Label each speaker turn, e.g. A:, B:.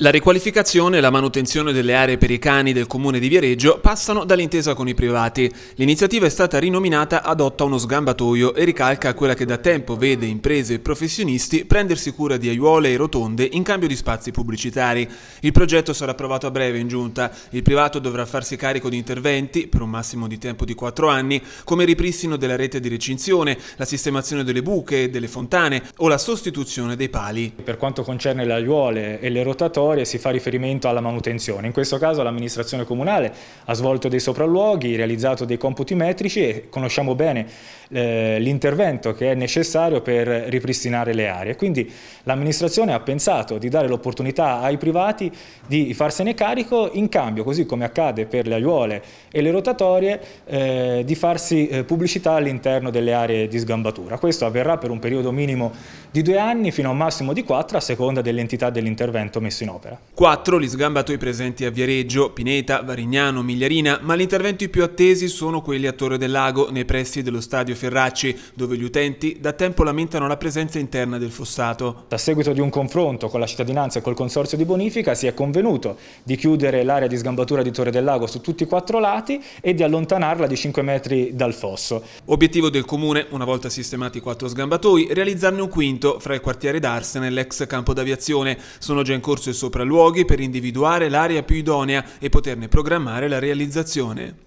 A: La riqualificazione e la manutenzione delle aree per i cani del comune di Viareggio passano dall'intesa con i privati. L'iniziativa è stata rinominata Adotta uno sgambatoio e ricalca quella che da tempo vede imprese e professionisti prendersi cura di aiuole e rotonde in cambio di spazi pubblicitari. Il progetto sarà approvato a breve in giunta. Il privato dovrà farsi carico di interventi, per un massimo di tempo di 4 anni, come il ripristino della rete di recinzione, la sistemazione
B: delle buche, delle fontane o la sostituzione dei pali. Per quanto concerne le aiuole e le rotatorie, obbligatoria e si fa riferimento alla manutenzione. In questo caso l'amministrazione comunale ha svolto dei sopralluoghi, realizzato dei computi metrici e conosciamo bene eh, l'intervento che è necessario per ripristinare le aree. Quindi l'amministrazione ha pensato di dare l'opportunità ai privati di farsene carico in cambio, così come accade per le aiuole e le rotatorie, eh, di farsi eh, pubblicità all'interno delle aree di sgambatura. Questo avverrà per un periodo minimo di due anni fino a un massimo di quattro a seconda dell'entità dell'intervento messo in opera opera.
A: 4. Gli sgambatoi presenti a Viareggio, Pineta, Varignano, Migliarina, ma gli interventi più attesi sono quelli a Torre del Lago, nei pressi dello stadio Ferracci, dove gli utenti da
B: tempo lamentano la presenza interna del fossato. A seguito di un confronto con la cittadinanza e col consorzio di bonifica si è convenuto di chiudere l'area di sgambatura di Torre del Lago su tutti i quattro lati e di allontanarla di 5 metri dal fosso.
A: Obiettivo del comune, una volta sistemati i quattro sgambatoi, realizzarne un quinto fra il quartiere d'Arsene e l'ex campo d'aviazione. Sono già in corso il solo sopralluoghi per individuare l'area più idonea e poterne programmare la realizzazione.